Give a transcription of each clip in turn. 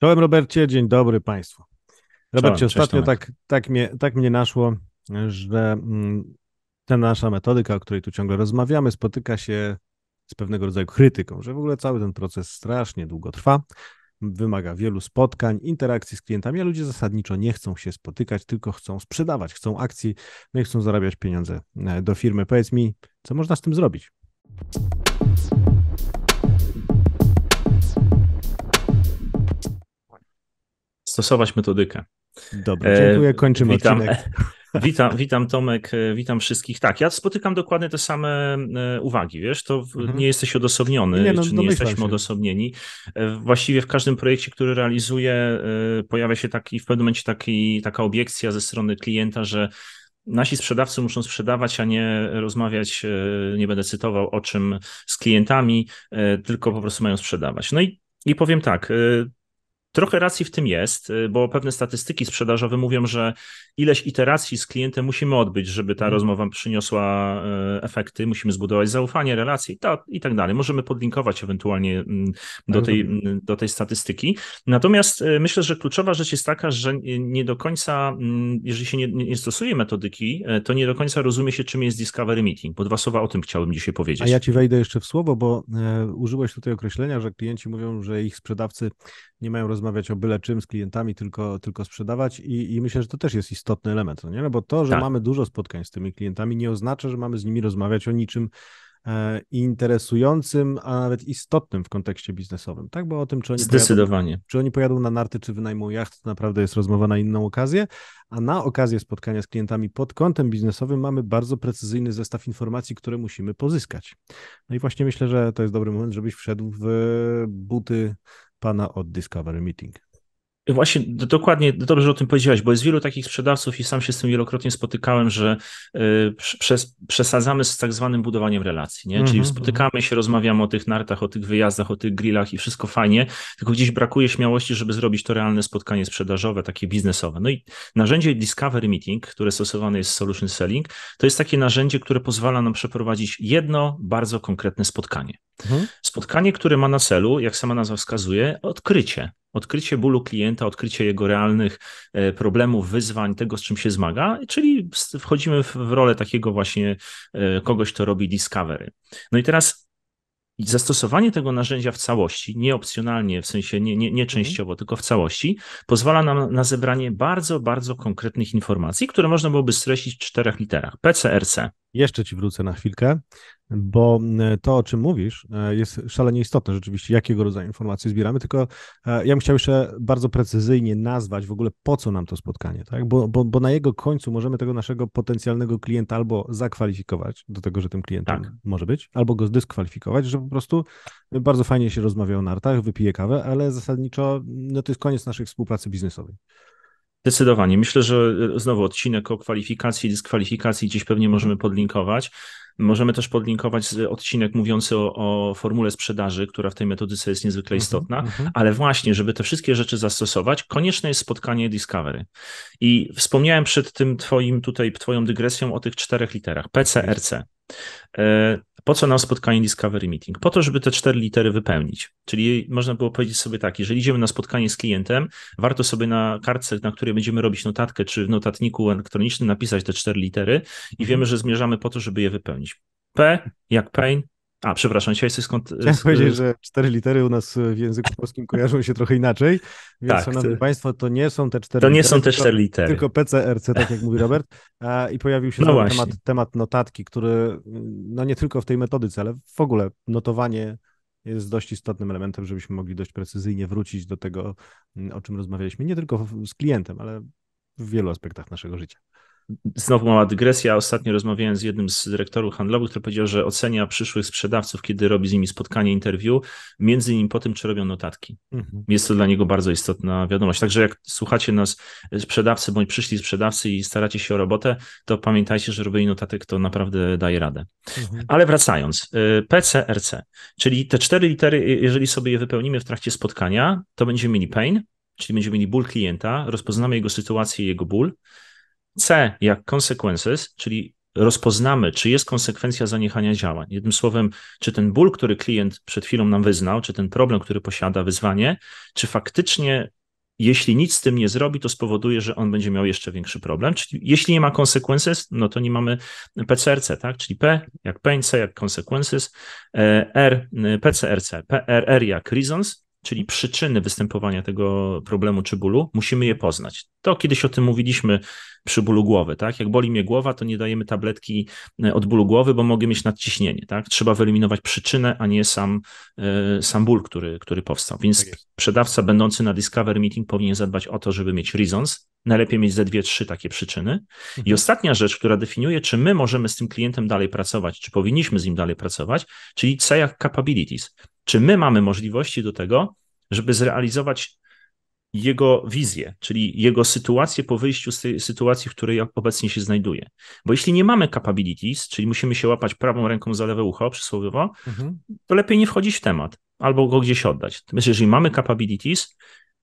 Czołem Robercie, dzień dobry Państwu. Robercie, ostatnio tak, tak, mnie, tak mnie naszło, że mm, ta nasza metodyka, o której tu ciągle rozmawiamy, spotyka się z pewnego rodzaju krytyką, że w ogóle cały ten proces strasznie długo trwa, wymaga wielu spotkań, interakcji z klientami, a ludzie zasadniczo nie chcą się spotykać, tylko chcą sprzedawać, chcą akcji, no i chcą zarabiać pieniądze e, do firmy. Powiedz mi, co można z tym zrobić? stosować metodykę. Dobra, e, dziękuję, kończymy witam, odcinek. Witam, witam Tomek, e, witam wszystkich. Tak, ja spotykam dokładnie te same e, uwagi, wiesz, to mhm. nie jesteś odosobniony, nie, no, czy nie jesteśmy się. odosobnieni. Właściwie w każdym projekcie, który realizuję, pojawia się taki, w pewnym momencie taki, taka obiekcja ze strony klienta, że nasi sprzedawcy muszą sprzedawać, a nie rozmawiać, nie będę cytował o czym z klientami, tylko po prostu mają sprzedawać. No i, i powiem tak, Trochę racji w tym jest, y, bo pewne statystyki sprzedażowe mówią, że ileś iteracji z klientem musimy odbyć, żeby ta mhm. rozmowa przyniosła y, efekty, musimy zbudować zaufanie, relacje i tak dalej. Możemy podlinkować ewentualnie mm, do tak, tej, mm, do tej statystyki. Natomiast y, myślę, że kluczowa rzecz jest taka, że nie do końca, mm, jeżeli się nie, nie stosuje metodyki, to nie do końca rozumie się, czym jest Discovery Meeting, bo dwa słowa o tym chciałbym dzisiaj powiedzieć. A ja ci wejdę jeszcze w słowo, bo e, użyłeś tutaj określenia, że klienci mówią, że ich sprzedawcy nie mają rozwiązania rozmawiać o byle czym z klientami, tylko, tylko sprzedawać i, i myślę, że to też jest istotny element, no nie? No bo to, że tak. mamy dużo spotkań z tymi klientami nie oznacza, że mamy z nimi rozmawiać o niczym e, interesującym, a nawet istotnym w kontekście biznesowym, tak? Bo o tym, czy oni, Zdecydowanie. Pojadą, czy oni pojadą na narty, czy wynajmą jacht, to naprawdę jest rozmowa na inną okazję, a na okazję spotkania z klientami pod kątem biznesowym mamy bardzo precyzyjny zestaw informacji, które musimy pozyskać. No i właśnie myślę, że to jest dobry moment, żebyś wszedł w buty pana od Discovery Meeting. Właśnie, dokładnie, dobrze że o tym powiedziałeś, bo jest wielu takich sprzedawców i sam się z tym wielokrotnie spotykałem, że y, przez, przesadzamy z tak zwanym budowaniem relacji, nie? Mm -hmm. czyli mhm, spotykamy mhm. się, rozmawiamy o tych nartach, o tych wyjazdach, o tych grillach i wszystko fajnie, tylko gdzieś brakuje śmiałości, żeby zrobić to realne spotkanie sprzedażowe, takie biznesowe. No i narzędzie Discovery Meeting, które stosowane jest w Solution Selling, to jest takie narzędzie, które pozwala nam przeprowadzić jedno bardzo konkretne spotkanie. Mm -hmm. Spotkanie, które ma na celu, jak sama nazwa wskazuje, odkrycie Odkrycie bólu klienta, odkrycie jego realnych e, problemów, wyzwań, tego, z czym się zmaga, czyli wchodzimy w rolę takiego właśnie e, kogoś, kto robi discovery. No i teraz zastosowanie tego narzędzia w całości, nie opcjonalnie, w sensie nie, nie, nie mhm. częściowo, mhm. tylko w całości, pozwala nam na zebranie bardzo, bardzo konkretnych informacji, które można byłoby streścić w czterech literach: PCRC. Jeszcze ci wrócę na chwilkę, bo e, to, o czym mówisz, e, jest szalenie istotne rzeczywiście, jakiego rodzaju informacje zbieramy, tylko e, ja bym chciał jeszcze bardzo precyzyjnie nazwać w ogóle, po co nam to spotkanie, tak? bo, bo, bo na jego końcu możemy tego naszego potencjalnego klienta albo zakwalifikować do tego, że tym klientem tak. może być, albo go zdyskwalifikować, że po prostu bardzo fajnie się rozmawia o nartach, wypije kawę, ale zasadniczo no, to jest koniec naszej współpracy biznesowej. Zdecydowanie. Myślę, że e, znowu odcinek o kwalifikacji i dyskwalifikacji gdzieś pewnie możemy podlinkować. Możemy też podlinkować odcinek mówiący o, o formule sprzedaży, która w tej metodyce jest niezwykle mhm, istotna, mm-hmm. ale właśnie, żeby te wszystkie rzeczy zastosować, konieczne jest spotkanie Discovery. I wspomniałem przed tym twoim tutaj, twoją dygresją o tych czterech literach, PCRC. Po co nam spotkanie Discovery Meeting? Po to, żeby te cztery litery wypełnić. Czyli można było powiedzieć sobie tak, jeżeli idziemy na spotkanie z klientem, warto sobie na kartce, na której będziemy robić notatkę, czy w notatniku elektronicznym napisać te cztery litery i mhm. wiemy, że zmierzamy po to, żeby je wypełnić. P jak pain, a, przepraszam, dzisiaj coś skąd... Chciałem powiedzieć, że cztery litery u nas w języku polskim kojarzą się trochę inaczej, więc tak, szanowni ty... państwo, to nie są te cztery litery. To nie litery, są te cztery litery. Tylko PCRC, tak jak mówi Robert. I pojawił się no temat, temat notatki, który no nie tylko w tej metodyce, ale w ogóle notowanie jest dość istotnym elementem, żebyśmy mogli dość precyzyjnie wrócić do tego, mm, o czym rozmawialiśmy, nie tylko z klientem, ale w wielu aspektach naszego życia. Znowu mała dygresja. Ostatnio rozmawiałem z jednym z dyrektorów handlowych, który powiedział, że ocenia przyszłych sprzedawców, kiedy robi z nimi spotkanie, interwiu, między innymi po tym, czy robią notatki. Mhm. Jest to dla niego bardzo istotna wiadomość. Także jak słuchacie nas sprzedawcy bądź przyszli sprzedawcy i staracie się o robotę, to pamiętajcie, że robienie notatek to naprawdę daje radę. Mhm. Ale wracając, y, PCRC, czyli te cztery litery, y, jeżeli sobie je wypełnimy w trakcie spotkania, to będziemy mieli pain, czyli będziemy mieli ból klienta, rozpoznamy jego sytuację i jego ból. C jak consequences, czyli rozpoznamy, czy jest konsekwencja zaniechania działań. Jednym słowem, czy ten ból, który klient przed chwilą nam wyznał, czy ten problem, który posiada, wyzwanie, czy faktycznie, jeśli nic z tym nie zrobi, to spowoduje, że on będzie miał jeszcze większy problem. Czyli jeśli nie ma consequences, no to nie mamy PCRC, tak? Czyli P jak pain, C jak consequences, e R, PCRC, PRR jak reasons, czyli przyczyny występowania tego problemu czy bólu, musimy je poznać. To kiedyś o tym mówiliśmy przy bólu głowy, tak? Jak boli mnie głowa, to nie dajemy tabletki e, od bólu głowy, bo mogę mieć nadciśnienie, tak? Trzeba wyeliminować przyczynę, a nie sam, e, sam ból, który, który powstał. Więc tak sprzedawca będący na Discover Meeting powinien zadbać o to, żeby mieć reasons, Najlepiej mieć ze dwie, trzy takie przyczyny. Mhm. I ostatnia rzecz, która definiuje, czy my możemy z tym klientem dalej pracować, czy powinniśmy z nim dalej pracować, czyli jak Capabilities. Czy my mamy możliwości do tego, żeby zrealizować jego wizję, czyli jego sytuację po wyjściu z tej sytuacji, w której obecnie się znajduje. Bo jeśli nie mamy capabilities, czyli musimy się łapać prawą ręką za lewe ucho, przysłowiowo, mhm. to lepiej nie wchodzić w temat albo go gdzieś oddać. Natomiast jeżeli mamy capabilities,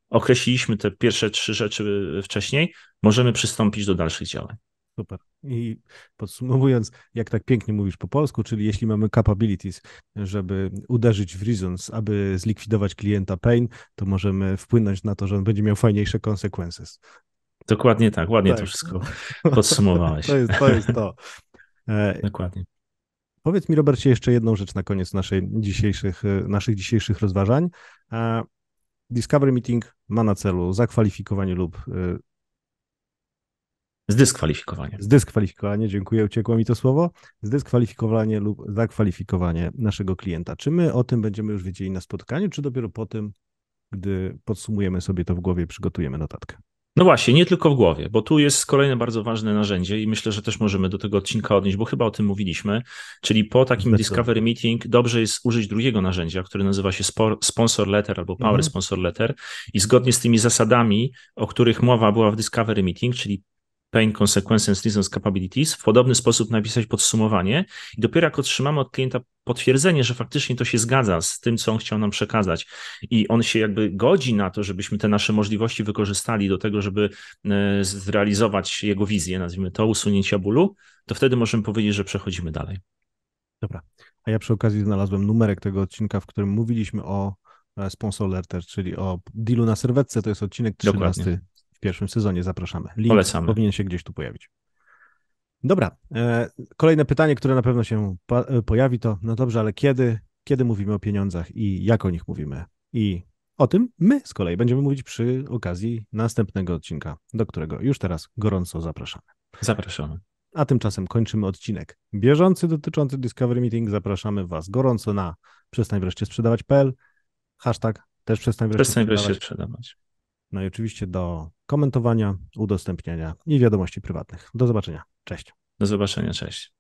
określiliśmy te pierwsze trzy rzeczy wcześniej, możemy przystąpić do dalszych działań. Super. I podsumowując, jak tak pięknie mówisz po polsku, czyli jeśli mamy capabilities, żeby uderzyć w reasons, aby zlikwidować klienta pain, to możemy wpłynąć na to, że on będzie miał fajniejsze consequences. Dokładnie tak, ładnie tak. to wszystko podsumowałeś. to, jest, to jest to. E, Dokładnie. Powiedz mi, Robercie, jeszcze jedną rzecz na koniec naszej dzisiejszych, naszych dzisiejszych rozważań. E, Discovery Meeting ma na celu zakwalifikowanie lub y, Zdyskwalifikowanie. Zdyskwalifikowanie, dziękuję, uciekło mi to słowo. Zdyskwalifikowanie lub zakwalifikowanie naszego klienta. Czy my o tym będziemy już wiedzieli na spotkaniu, czy dopiero po tym, gdy podsumujemy sobie to w głowie, przygotujemy notatkę? No właśnie, nie tylko w głowie, bo tu jest kolejne bardzo ważne narzędzie i myślę, że też możemy do tego odcinka odnieść, bo chyba o tym mówiliśmy. Czyli po takim Zresztą. Discovery Meeting dobrze jest użyć drugiego narzędzia, które nazywa się Sponsor Letter albo Power mhm. Sponsor Letter i zgodnie z tymi zasadami, o których mowa była w Discovery Meeting, czyli pain, consequences, reasons, capabilities, w podobny sposób napisać podsumowanie i dopiero jak otrzymamy od klienta potwierdzenie, że faktycznie to się zgadza z tym, co on chciał nam przekazać i on się jakby godzi na to, żebyśmy te nasze możliwości wykorzystali do tego, żeby e, zrealizować jego wizję, nazwijmy to, usunięcia bólu, to wtedy możemy powiedzieć, że przechodzimy dalej. Dobra. A ja przy okazji znalazłem numerek tego odcinka, w którym mówiliśmy o e, sponsor letter, czyli o dealu na serwetce, to jest odcinek 13. Dokładnie w pierwszym sezonie. Zapraszamy. Link Polecamy. powinien się gdzieś tu pojawić. Dobra, e, kolejne pytanie, które na pewno się e, pojawi to, no dobrze, ale kiedy, kiedy mówimy o pieniądzach i jak o nich mówimy? I o tym my z kolei będziemy mówić przy okazji następnego odcinka, do którego już teraz gorąco zapraszamy. Zapraszamy. A tymczasem kończymy odcinek bieżący dotyczący Discovery Meeting. Zapraszamy Was gorąco na przestań wreszcie sprzedawać.pl. Hashtag też przestań wreszcie, przestań wreszcie sprzedawać. sprzedawać no i oczywiście do komentowania, udostępniania i wiadomości prywatnych. Do zobaczenia. Cześć. Do zobaczenia. Cześć.